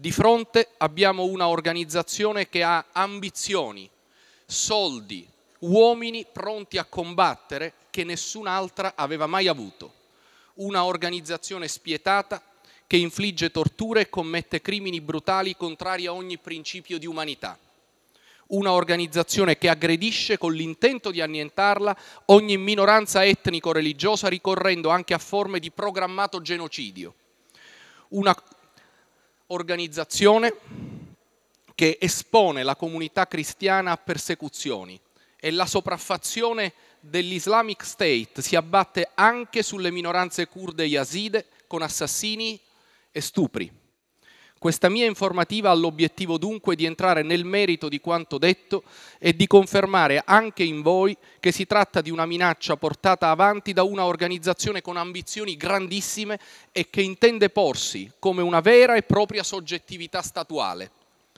Di fronte abbiamo una organizzazione che ha ambizioni, soldi, uomini pronti a combattere che nessun'altra aveva mai avuto. Una organizzazione spietata che infligge torture e commette crimini brutali contrari a ogni principio di umanità. Una organizzazione che aggredisce con l'intento di annientarla ogni minoranza etnico-religiosa ricorrendo anche a forme di programmato genocidio. Una organizzazione che espone la comunità cristiana a persecuzioni e la sopraffazione dell'Islamic State si abbatte anche sulle minoranze kurde yazide con assassini e stupri. Questa mia informativa ha l'obiettivo dunque di entrare nel merito di quanto detto e di confermare anche in voi che si tratta di una minaccia portata avanti da una organizzazione con ambizioni grandissime e che intende porsi come una vera e propria soggettività statuale.